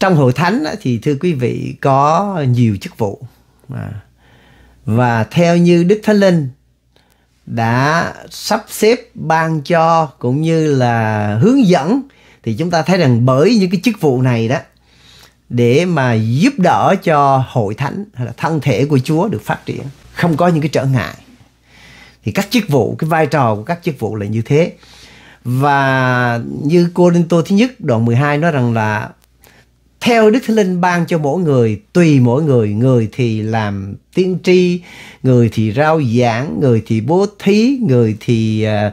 trong hội thánh thì thưa quý vị có nhiều chức vụ à, và theo như đức thánh linh đã sắp xếp ban cho cũng như là hướng dẫn thì chúng ta thấy rằng bởi những cái chức vụ này đó để mà giúp đỡ cho hội thánh hay là thân thể của Chúa được phát triển không có những cái trở ngại thì các chức vụ cái vai trò của các chức vụ là như thế và như cô linh Tô thứ nhất đoạn 12 nói rằng là theo Đức Thánh Linh ban cho mỗi người, tùy mỗi người, người thì làm tiên tri, người thì rao giảng, người thì bố thí, người thì uh,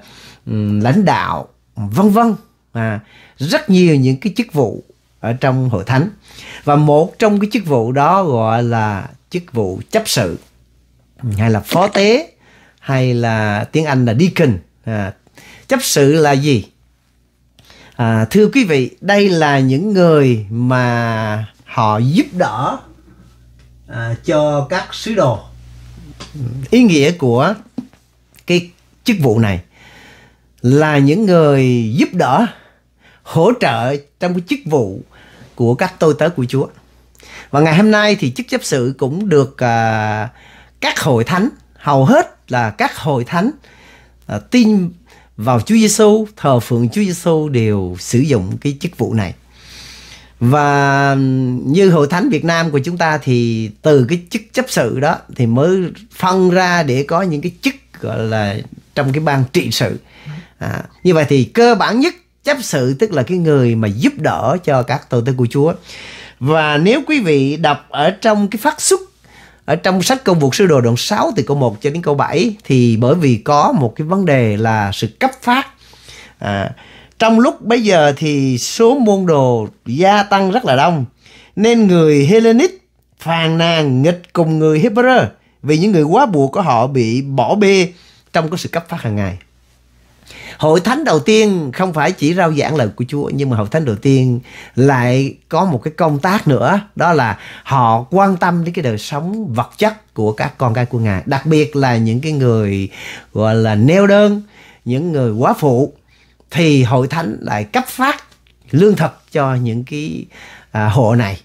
lãnh đạo, vân vân. À, rất nhiều những cái chức vụ ở trong hội thánh. Và một trong cái chức vụ đó gọi là chức vụ chấp sự hay là phó tế hay là tiếng Anh là deacon. À, chấp sự là gì? à, thưa quý vị đây là những người mà họ giúp đỡ à, cho các sứ đồ ý nghĩa của cái chức vụ này là những người giúp đỡ hỗ trợ trong cái chức vụ của các tôi tớ của Chúa và ngày hôm nay thì chức chấp sự cũng được à, các hội thánh hầu hết là các hội thánh à, tin vào Chúa Giêsu, thờ phượng Chúa Giêsu đều sử dụng cái chức vụ này. Và như hội thánh Việt Nam của chúng ta thì từ cái chức chấp sự đó thì mới phân ra để có những cái chức gọi là trong cái ban trị sự. À, như vậy thì cơ bản nhất chấp sự tức là cái người mà giúp đỡ cho các tội tư của Chúa. Và nếu quý vị đọc ở trong cái phát xuất ở trong sách công vụ sư đồ đoạn 6 từ câu 1 cho đến câu 7 thì bởi vì có một cái vấn đề là sự cấp phát à, trong lúc bây giờ thì số môn đồ gia tăng rất là đông nên người Hellenic phàn nàn nghịch cùng người Hebrew vì những người quá buộc của họ bị bỏ bê trong cái sự cấp phát hàng ngày Hội thánh đầu tiên không phải chỉ rao giảng lời của Chúa nhưng mà hội thánh đầu tiên lại có một cái công tác nữa đó là họ quan tâm đến cái đời sống vật chất của các con cái của Ngài, đặc biệt là những cái người gọi là neo đơn, những người quá phụ thì hội thánh lại cấp phát lương thực cho những cái à, hộ này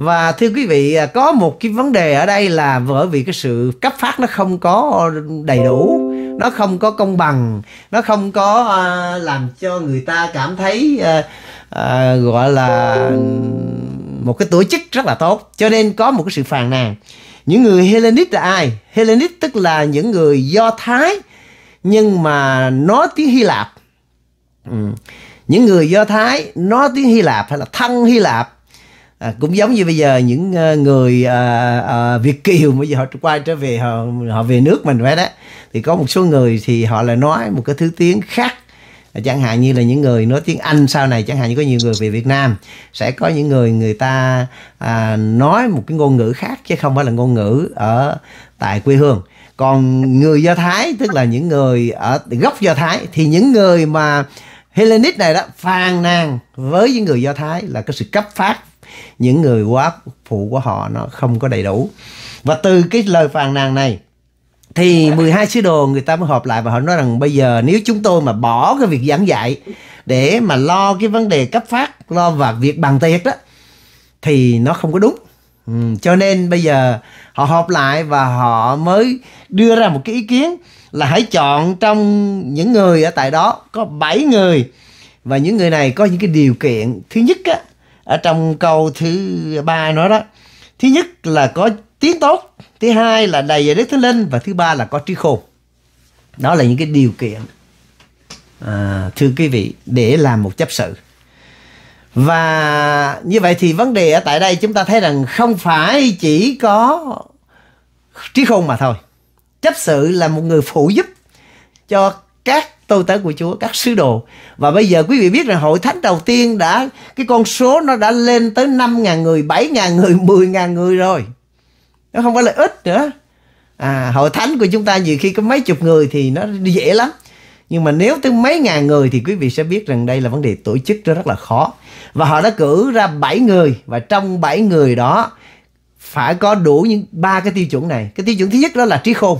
và thưa quý vị à, có một cái vấn đề ở đây là bởi vì cái sự cấp phát nó không có đầy đủ nó không có công bằng nó không có uh, làm cho người ta cảm thấy uh, uh, gọi là một cái tổ chức rất là tốt cho nên có một cái sự phàn nàn những người Hellenic là ai Hellenic tức là những người do thái nhưng mà nói tiếng Hy Lạp ừ. những người do thái nói tiếng Hy Lạp hay là thân Hy Lạp À, cũng giống như bây giờ những ờ, người à, à, Việt kiều bây giờ họ quay trở về họ họ về nước mình vậy đó thì có một số người thì họ là nói một cái thứ tiếng khác à, chẳng hạn như là những người nói tiếng Anh sau này chẳng hạn như có nhiều người về Việt Nam sẽ có những người người ta à, nói một cái ngôn ngữ khác chứ không phải là ngôn ngữ ở tại quê hương còn người Do Thái tức là những người ở gốc Do Thái thì những người mà Hellenic này đó phàn nàn với những người Do Thái là cái sự cấp phát những người quá phụ của họ nó không có đầy đủ và từ cái lời phàn nàn này thì 12 sứ đồ người ta mới họp lại và họ nói rằng bây giờ nếu chúng tôi mà bỏ cái việc giảng dạy để mà lo cái vấn đề cấp phát lo và việc bàn tiệc đó thì nó không có đúng ừ, cho nên bây giờ họ họp lại và họ mới đưa ra một cái ý kiến là hãy chọn trong những người ở tại đó có 7 người và những người này có những cái điều kiện thứ nhất á, ở trong câu thứ ba nói đó thứ nhất là có tiếng tốt thứ hai là đầy về đức thánh linh và thứ ba là có trí khôn đó là những cái điều kiện à, thưa quý vị để làm một chấp sự và như vậy thì vấn đề ở tại đây chúng ta thấy rằng không phải chỉ có trí khôn mà thôi chấp sự là một người phụ giúp cho các tôi tớ của Chúa, các sứ đồ. Và bây giờ quý vị biết là hội thánh đầu tiên đã, cái con số nó đã lên tới 5.000 người, 7.000 người, 10.000 người rồi. Nó không phải là ít nữa. À, hội thánh của chúng ta nhiều khi có mấy chục người thì nó dễ lắm. Nhưng mà nếu tới mấy ngàn người thì quý vị sẽ biết rằng đây là vấn đề tổ chức rất là khó. Và họ đã cử ra 7 người và trong 7 người đó phải có đủ những ba cái tiêu chuẩn này. Cái tiêu chuẩn thứ nhất đó là trí khôn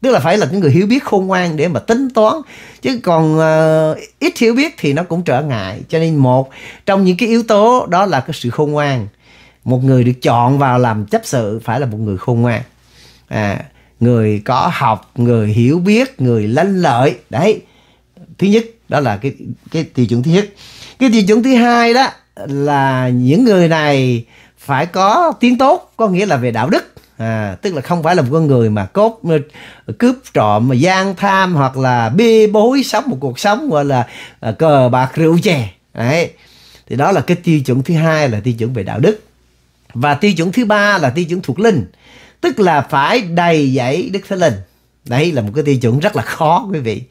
tức là phải là những người hiểu biết khôn ngoan để mà tính toán chứ còn uh, ít hiểu biết thì nó cũng trở ngại cho nên một trong những cái yếu tố đó là cái sự khôn ngoan một người được chọn vào làm chấp sự phải là một người khôn ngoan à, người có học người hiểu biết người lanh lợi đấy thứ nhất đó là cái cái tiêu chuẩn thứ nhất cái tiêu chuẩn thứ hai đó là những người này phải có tiếng tốt có nghĩa là về đạo đức à, tức là không phải là một con người mà cốt cướp trộm mà gian tham hoặc là bê bối sống một cuộc sống gọi là à, cờ bạc rượu chè đấy thì đó là cái tiêu chuẩn thứ hai là tiêu chuẩn về đạo đức và tiêu chuẩn thứ ba là tiêu chuẩn thuộc linh tức là phải đầy dẫy đức thánh linh đấy là một cái tiêu chuẩn rất là khó quý vị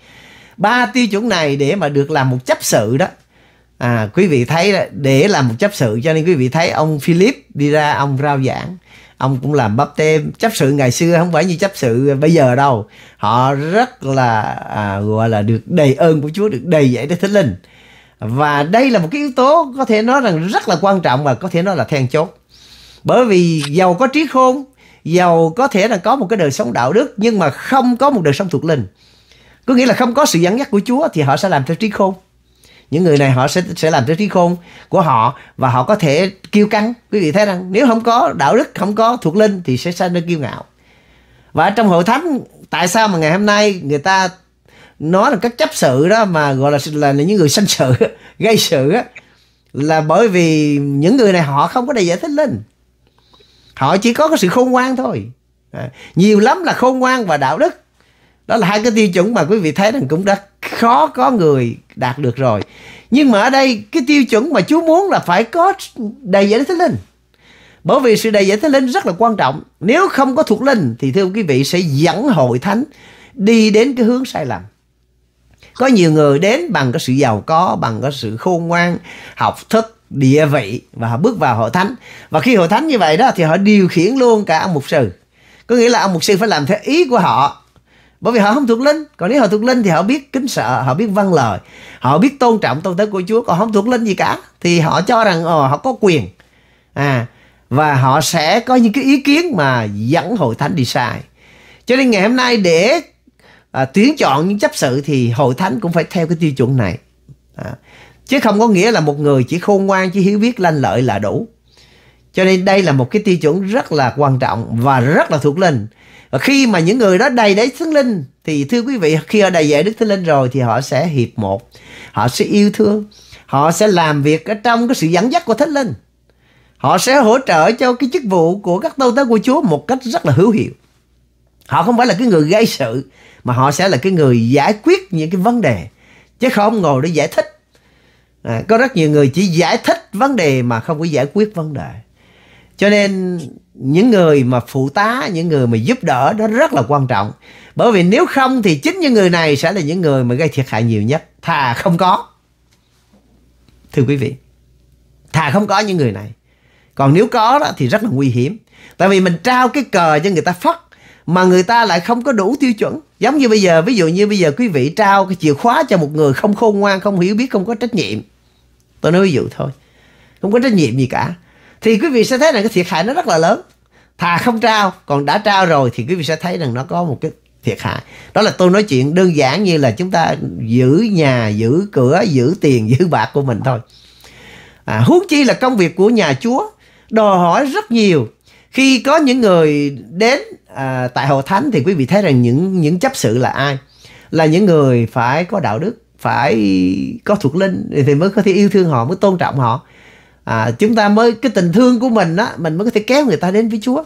ba tiêu chuẩn này để mà được làm một chấp sự đó à quý vị thấy để làm một chấp sự cho nên quý vị thấy ông Philip đi ra ông rao giảng ông cũng làm bắp tem chấp sự ngày xưa không phải như chấp sự bây giờ đâu họ rất là à, gọi là được đầy ơn của Chúa được đầy dạy Đức Thánh Linh và đây là một cái yếu tố có thể nói rằng rất là quan trọng và có thể nói là then chốt bởi vì giàu có trí khôn giàu có thể là có một cái đời sống đạo đức nhưng mà không có một đời sống thuộc linh có nghĩa là không có sự dẫn dắt của Chúa thì họ sẽ làm theo trí khôn những người này họ sẽ sẽ làm theo trí khôn của họ và họ có thể kiêu căng quý vị thấy rằng nếu không có đạo đức không có thuộc linh thì sẽ sanh ra kiêu ngạo và trong hội thánh tại sao mà ngày hôm nay người ta nói là các chấp sự đó mà gọi là là, là những người sanh sự gây sự đó, là bởi vì những người này họ không có đầy giải thích linh họ chỉ có cái sự khôn ngoan thôi nhiều lắm là khôn ngoan và đạo đức đó là hai cái tiêu chuẩn mà quý vị thấy rằng cũng đã khó có người đạt được rồi nhưng mà ở đây cái tiêu chuẩn mà Chúa muốn là phải có đầy dạy Thánh Linh bởi vì sự đầy dạy Thánh Linh rất là quan trọng nếu không có thuộc linh thì thưa quý vị sẽ dẫn hội thánh đi đến cái hướng sai lầm có nhiều người đến bằng cái sự giàu có bằng cái sự khôn ngoan học thức địa vị và họ bước vào hội thánh và khi hội thánh như vậy đó thì họ điều khiển luôn cả ông mục sư có nghĩa là ông mục sư phải làm theo ý của họ bởi vì họ không thuộc linh còn nếu họ thuộc linh thì họ biết kính sợ họ biết văn vâng lời họ biết tôn trọng tôn tế của chúa còn không thuộc linh gì cả thì họ cho rằng ờ, họ có quyền à và họ sẽ có những cái ý kiến mà dẫn hội thánh đi sai cho nên ngày hôm nay để à, tuyển chọn những chấp sự thì hội thánh cũng phải theo cái tiêu chuẩn này à, chứ không có nghĩa là một người chỉ khôn ngoan chỉ hiểu biết lanh lợi là đủ cho nên đây là một cái tiêu chuẩn rất là quan trọng và rất là thuộc linh. Và khi mà những người đó đầy đáy thánh linh thì thưa quý vị khi họ đầy dạy đức thánh linh rồi thì họ sẽ hiệp một, họ sẽ yêu thương, họ sẽ làm việc ở trong cái sự dẫn dắt của thánh linh. Họ sẽ hỗ trợ cho cái chức vụ của các tâu tớ của Chúa một cách rất là hữu hiệu. Họ không phải là cái người gây sự mà họ sẽ là cái người giải quyết những cái vấn đề chứ không ngồi để giải thích. À, có rất nhiều người chỉ giải thích vấn đề mà không có giải quyết vấn đề cho nên những người mà phụ tá những người mà giúp đỡ đó rất là quan trọng bởi vì nếu không thì chính những người này sẽ là những người mà gây thiệt hại nhiều nhất thà không có thưa quý vị thà không có những người này còn nếu có đó thì rất là nguy hiểm tại vì mình trao cái cờ cho người ta phất mà người ta lại không có đủ tiêu chuẩn giống như bây giờ ví dụ như bây giờ quý vị trao cái chìa khóa cho một người không khôn ngoan không hiểu biết không có trách nhiệm tôi nói ví dụ thôi không có trách nhiệm gì cả thì quý vị sẽ thấy là cái thiệt hại nó rất là lớn thà không trao còn đã trao rồi thì quý vị sẽ thấy rằng nó có một cái thiệt hại đó là tôi nói chuyện đơn giản như là chúng ta giữ nhà giữ cửa giữ tiền giữ bạc của mình thôi à, huống chi là công việc của nhà chúa đòi hỏi rất nhiều khi có những người đến à, tại hội thánh thì quý vị thấy rằng những những chấp sự là ai là những người phải có đạo đức phải có thuộc linh thì mới có thể yêu thương họ mới tôn trọng họ à, chúng ta mới cái tình thương của mình á mình mới có thể kéo người ta đến với Chúa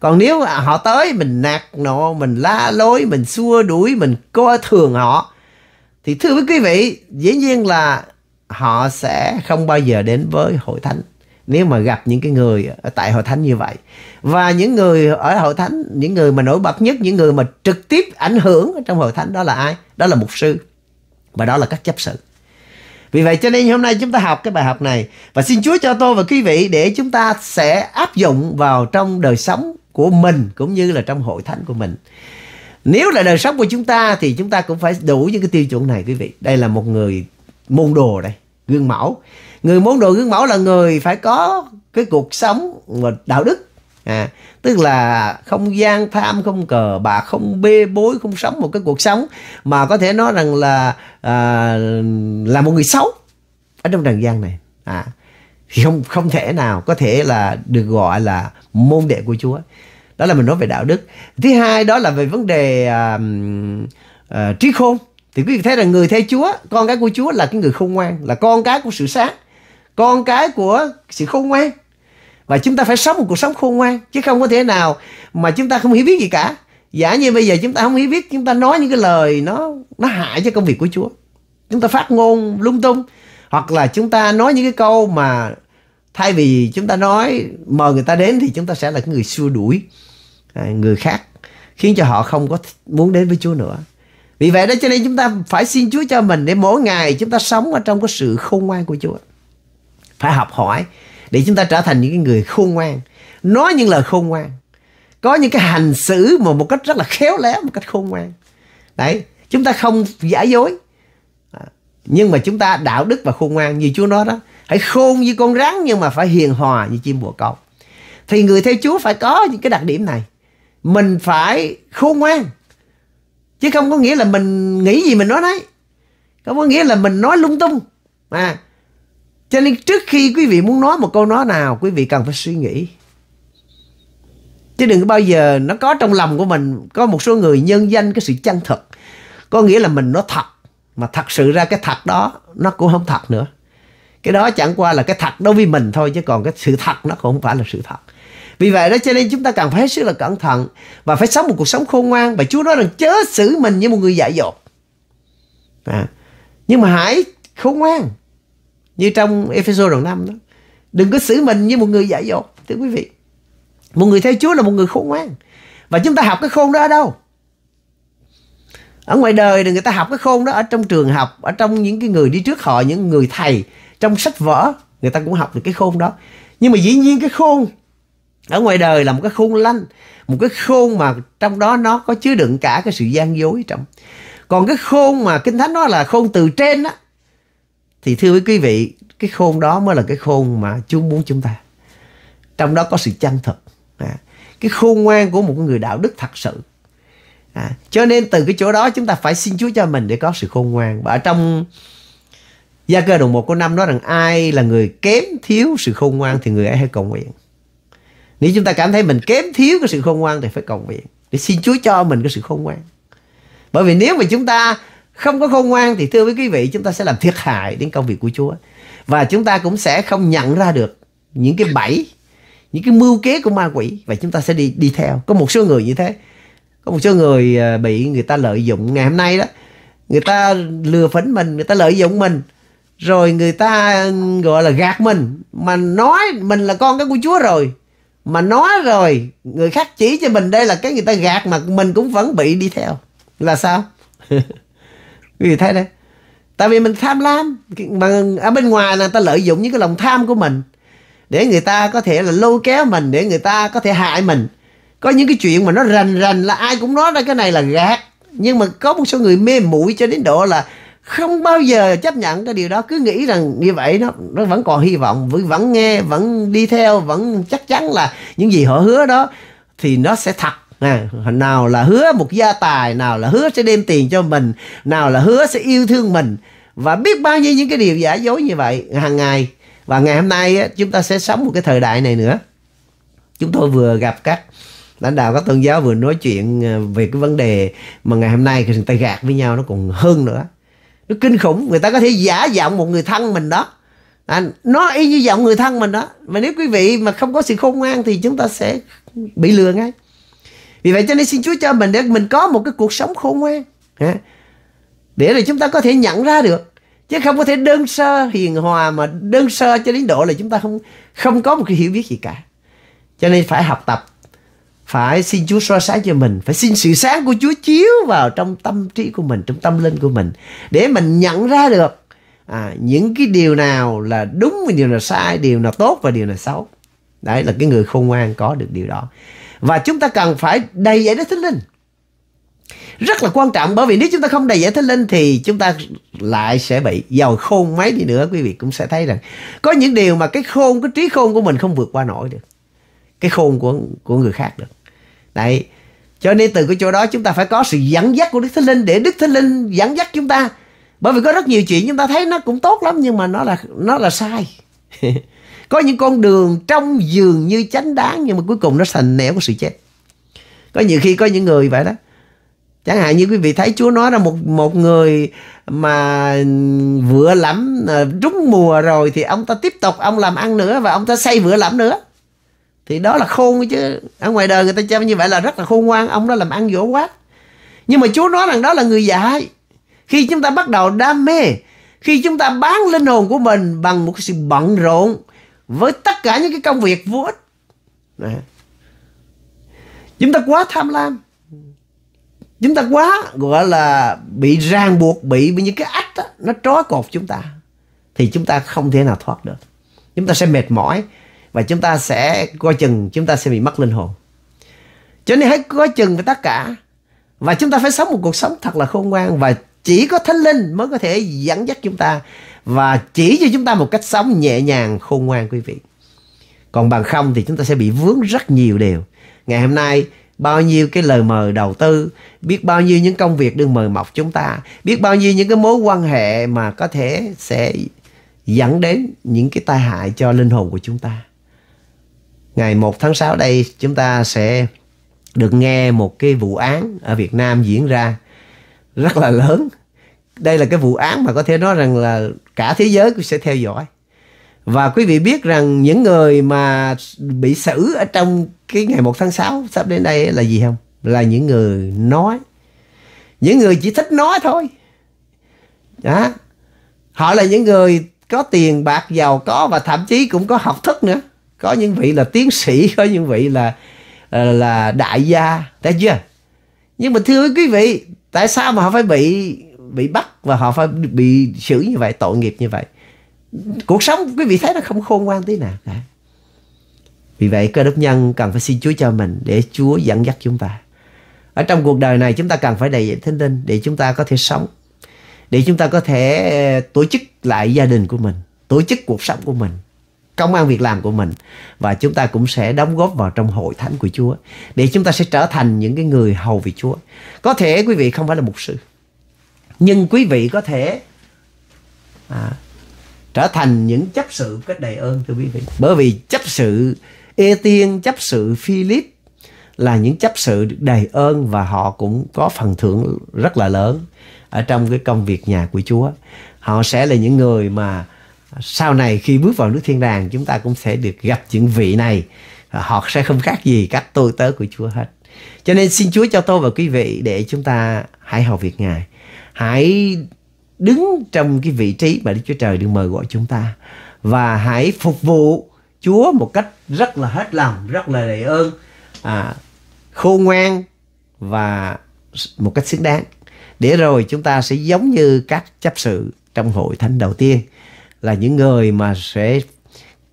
còn nếu họ tới mình nạt nộ mình la lối mình xua đuổi mình coi thường họ thì thưa với quý vị dĩ nhiên là họ sẽ không bao giờ đến với hội thánh nếu mà gặp những cái người ở tại hội thánh như vậy và những người ở hội thánh những người mà nổi bật nhất những người mà trực tiếp ảnh hưởng trong hội thánh đó là ai đó là mục sư và đó là các chấp sự vì vậy cho nên hôm nay chúng ta học cái bài học này và xin Chúa cho tôi và quý vị để chúng ta sẽ áp dụng vào trong đời sống của mình cũng như là trong hội thánh của mình. Nếu là đời sống của chúng ta thì chúng ta cũng phải đủ những cái tiêu chuẩn này quý vị. Đây là một người môn đồ đây, gương mẫu. Người môn đồ gương mẫu là người phải có cái cuộc sống và đạo đức à, tức là không gian tham không cờ bà không bê bối không sống một cái cuộc sống mà có thể nói rằng là à, là một người xấu ở trong trần gian này à thì không không thể nào có thể là được gọi là môn đệ của Chúa đó là mình nói về đạo đức thứ hai đó là về vấn đề à, à, trí khôn thì quý vị thấy là người theo Chúa con cái của Chúa là cái người khôn ngoan là con cái của sự sáng con cái của sự khôn ngoan và chúng ta phải sống một cuộc sống khôn ngoan chứ không có thể nào mà chúng ta không hiểu biết gì cả giả như bây giờ chúng ta không hiểu biết chúng ta nói những cái lời nó nó hại cho công việc của Chúa chúng ta phát ngôn lung tung hoặc là chúng ta nói những cái câu mà thay vì chúng ta nói mời người ta đến thì chúng ta sẽ là cái người xua đuổi à, người khác khiến cho họ không có muốn đến với Chúa nữa vì vậy đó cho nên chúng ta phải xin Chúa cho mình để mỗi ngày chúng ta sống ở trong cái sự khôn ngoan của Chúa phải học hỏi để chúng ta trở thành những cái người khôn ngoan nói những lời khôn ngoan có những cái hành xử mà một cách rất là khéo léo một cách khôn ngoan đấy chúng ta không giả dối à, nhưng mà chúng ta đạo đức và khôn ngoan như Chúa nói đó hãy khôn như con rắn nhưng mà phải hiền hòa như chim bồ câu thì người theo Chúa phải có những cái đặc điểm này mình phải khôn ngoan chứ không có nghĩa là mình nghĩ gì mình nói đấy không có nghĩa là mình nói lung tung mà cho nên trước khi quý vị muốn nói một câu nói nào, quý vị cần phải suy nghĩ. Chứ đừng bao giờ nó có trong lòng của mình, có một số người nhân danh cái sự chân thật. Có nghĩa là mình nó thật, mà thật sự ra cái thật đó nó cũng không thật nữa. Cái đó chẳng qua là cái thật đối với mình thôi, chứ còn cái sự thật nó cũng không phải là sự thật. Vì vậy đó cho nên chúng ta cần phải hết sức là cẩn thận và phải sống một cuộc sống khôn ngoan. Và Chúa nói rằng chớ xử mình như một người dại dột. À, nhưng mà hãy khôn ngoan như trong Ephesos đoạn 5 đó đừng có xử mình như một người dạy dột thưa quý vị một người theo Chúa là một người khôn ngoan và chúng ta học cái khôn đó ở đâu ở ngoài đời thì người ta học cái khôn đó ở trong trường học ở trong những cái người đi trước họ những người thầy trong sách vở người ta cũng học được cái khôn đó nhưng mà dĩ nhiên cái khôn ở ngoài đời là một cái khôn lanh một cái khôn mà trong đó nó có chứa đựng cả cái sự gian dối trong còn cái khôn mà kinh thánh nói là khôn từ trên á thì thưa với quý vị cái khôn đó mới là cái khôn mà Chúa muốn chúng ta trong đó có sự chân thật à, cái khôn ngoan của một người đạo đức thật sự à, cho nên từ cái chỗ đó chúng ta phải xin Chúa cho mình để có sự khôn ngoan và ở trong Gia cơ đồng một của năm nói rằng ai là người kém thiếu sự khôn ngoan thì người ấy hãy cầu nguyện. Nếu chúng ta cảm thấy mình kém thiếu cái sự khôn ngoan thì phải cầu nguyện để xin Chúa cho mình cái sự khôn ngoan. Bởi vì nếu mà chúng ta không có khôn ngoan thì thưa với quý vị chúng ta sẽ làm thiệt hại đến công việc của Chúa và chúng ta cũng sẽ không nhận ra được những cái bẫy những cái mưu kế của ma quỷ và chúng ta sẽ đi đi theo có một số người như thế có một số người à, bị người ta lợi dụng ngày hôm nay đó người ta lừa phỉnh mình người ta lợi dụng mình rồi người ta gọi là gạt mình mà nói mình là con cái của Chúa rồi mà nói rồi người khác chỉ cho mình đây là cái người ta gạt mà mình cũng vẫn bị đi theo là sao quý vị thấy đấy tại vì mình tham lam mà ở bên ngoài là ta lợi dụng những cái lòng tham của mình để người ta có thể là lôi kéo mình để người ta có thể hại mình có những cái chuyện mà nó rành rành là ai cũng nói ra cái này là gạt nhưng mà có một số người mê muội cho đến độ là không bao giờ chấp nhận cái điều đó cứ nghĩ rằng như vậy nó nó vẫn còn hy vọng vẫn nghe vẫn đi theo vẫn chắc chắn là những gì họ hứa đó thì nó sẽ thật nào là hứa một gia tài nào là hứa sẽ đem tiền cho mình nào là hứa sẽ yêu thương mình và biết bao nhiêu những cái điều giả dối như vậy hàng ngày và ngày hôm nay chúng ta sẽ sống một cái thời đại này nữa chúng tôi vừa gặp các lãnh đạo các tôn giáo vừa nói chuyện ờ, về cái vấn đề mà ngày hôm nay người ta gạt với nhau nó còn hơn nữa nó kinh khủng người ta có thể giả giọng một người thân mình đó à, nó y như giọng người thân mình đó mà nếu quý vị mà không có sự khôn ngoan thì chúng ta sẽ bị lừa ngay vì vậy cho nên xin Chúa cho mình để mình có một cái cuộc sống khôn ngoan để rồi chúng ta có thể nhận ra được chứ không có thể đơn sơ hiền hòa mà đơn sơ cho đến độ là chúng ta không không có một cái hiểu biết gì cả cho nên phải học tập phải xin Chúa soi sáng cho mình phải xin sự sáng của Chúa chiếu vào trong tâm trí của mình trong tâm linh của mình để mình nhận ra được à, những cái điều nào là đúng và điều nào sai điều nào tốt và điều nào xấu đấy là cái người khôn ngoan có được điều đó và chúng ta cần phải đầy dạy Đức Thánh Linh rất là quan trọng bởi vì nếu chúng ta không đầy dạy thánh linh thì chúng ta lại sẽ bị giàu khôn mấy đi nữa quý vị cũng sẽ thấy rằng có những điều mà cái khôn cái trí khôn của mình không vượt qua nổi được cái khôn của của người khác được đấy cho nên từ cái chỗ đó chúng ta phải có sự dẫn dắt của đức thánh linh để đức thánh linh dẫn dắt chúng ta bởi vì có rất nhiều chuyện chúng ta thấy nó cũng tốt lắm nhưng mà nó là nó là sai có những con đường trong giường như chánh đáng nhưng mà cuối cùng nó thành nẻo của sự chết có nhiều khi có những người vậy đó chẳng hạn như quý vị thấy Chúa nói là một một người mà vừa lẫm trúng à, mùa rồi thì ông ta tiếp tục ông làm ăn nữa và ông ta xây vừa lẫm nữa thì đó là khôn chứ ở ngoài đời người ta cho như vậy là rất là khôn ngoan ông đó làm ăn dỗ quá nhưng mà Chúa nói rằng đó là người dạy khi chúng ta bắt đầu đam mê khi chúng ta bán linh hồn của mình bằng một sự bận rộn với tất cả những cái công việc vuốt Đấy. chúng ta quá tham lam chúng ta quá gọi là bị ràng buộc bị với những cái ách đó, nó trói cột chúng ta thì chúng ta không thể nào thoát được chúng ta sẽ mệt mỏi và chúng ta sẽ coi chừng chúng ta sẽ bị mất linh hồn cho nên hãy coi chừng với tất cả và chúng ta phải sống một cuộc sống thật là khôn ngoan và chỉ có thánh linh mới có thể dẫn dắt chúng ta và chỉ cho chúng ta một cách sống nhẹ nhàng khôn ngoan quý vị còn bằng không thì chúng ta sẽ bị vướng rất nhiều điều ngày hôm nay bao nhiêu cái lời mời đầu tư biết bao nhiêu những công việc đương mời mọc chúng ta biết bao nhiêu những cái mối quan hệ mà có thể sẽ dẫn đến những cái tai hại cho linh hồn của chúng ta ngày 1 tháng 6 đây chúng ta sẽ được nghe một cái vụ án ở Việt Nam diễn ra rất là lớn đây là cái vụ án mà có thể nói rằng là cả thế giới cũng sẽ theo dõi và quý vị biết rằng những người mà bị xử ở trong cái ngày 1 tháng 6 sắp đến đây là gì không? Là những người nói. Những người chỉ thích nói thôi. Đó. Họ là những người có tiền bạc giàu có và thậm chí cũng có học thức nữa. Có những vị là tiến sĩ, có những vị là ờ, là đại gia, thấy chưa? Nhưng mà thưa quý vị, tại sao mà họ phải bị bị bắt và họ phải bị xử như vậy tội nghiệp như vậy cuộc sống quý vị thấy nó không khôn ngoan tí nào cả vì vậy cơ đốc nhân cần phải xin Chúa cho mình để Chúa dẫn dắt chúng ta ở trong cuộc đời này chúng ta cần phải đầy dạy thánh linh để chúng ta có thể sống để chúng ta có thể ờ, tổ chức lại gia đình của mình tổ chức cuộc sống của mình công an việc làm của mình và chúng ta cũng sẽ đóng góp vào trong hội thánh của Chúa để chúng ta sẽ trở thành những cái người hầu vì Chúa. Có thể quý vị không phải là mục sư, nhưng quý vị có thể à, trở thành những chấp sự cách đầy ơn thưa quý vị bởi vì chấp sự ê tiên chấp sự philip là những chấp sự được đầy ơn và họ cũng có phần thưởng rất là lớn ở trong cái công việc nhà của chúa họ sẽ là những người mà sau này khi bước vào nước thiên đàng chúng ta cũng sẽ được gặp những vị này họ sẽ không khác gì các tôi tớ của chúa hết cho nên xin chúa cho tôi và quý vị để chúng ta hãy học việc ngài hãy đứng trong cái vị trí mà Đức Chúa Trời được mời gọi chúng ta và hãy phục vụ Chúa một cách rất là hết lòng, rất là đầy ơn, à, khôn ngoan và một cách xứng đáng. Để rồi chúng ta sẽ giống như các chấp sự trong hội thánh đầu tiên là những người mà sẽ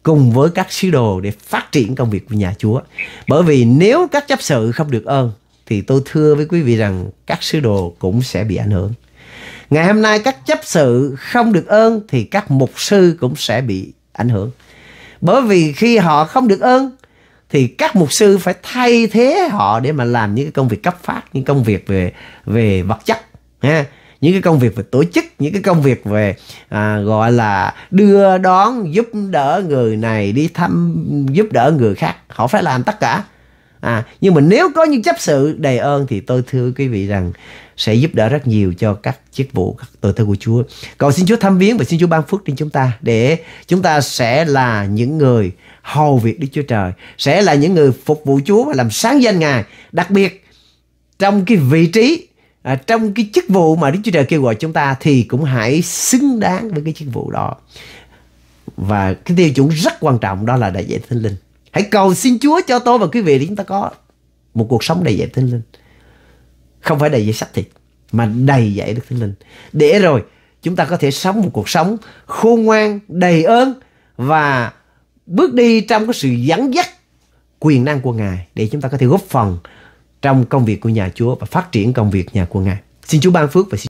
cùng với các sứ đồ để phát triển công việc của nhà Chúa. Bởi vì nếu các chấp sự không được ơn thì tôi thưa với quý vị rằng các sứ đồ cũng sẽ bị ảnh hưởng. Ngày hôm nay các chấp sự không được ơn thì các mục sư cũng sẽ bị ảnh hưởng. Bởi vì khi họ không được ơn thì các mục sư phải thay thế họ để mà làm những cái công việc cấp phát, những công việc về về vật chất ha những cái công việc về tổ chức những cái công việc về à, gọi là đưa đón giúp đỡ người này đi thăm giúp đỡ người khác họ phải làm tất cả à nhưng mà nếu có những chấp sự đầy ơn thì tôi thưa quý vị rằng sẽ giúp đỡ rất nhiều cho các chức vụ các tội thơ của Chúa. Cầu xin Chúa thăm viếng và xin Chúa ban phước trên chúng ta để chúng ta sẽ là những người hầu việc Đức Chúa Trời, sẽ là những người phục vụ Chúa và làm sáng danh Ngài, đặc biệt trong cái vị trí À, trong cái chức vụ mà Đức Chúa Trời kêu gọi chúng ta thì cũng hãy xứng đáng với cái chức vụ đó và cái tiêu chuẩn rất quan trọng đó là đại diện thánh linh Hãy cầu xin Chúa cho tôi và quý vị để chúng ta có một cuộc sống đầy dạy Thánh Linh. Không phải đầy dạy sách thịt, mà đầy dạy được Thánh Linh. Để rồi chúng ta có thể sống một cuộc sống khôn ngoan, đầy ơn và bước đi trong cái sự dẫn dắt quyền năng của Ngài để chúng ta có thể góp phần trong công việc của nhà Chúa và phát triển công việc nhà của Ngài. Xin Chúa ban phước và xin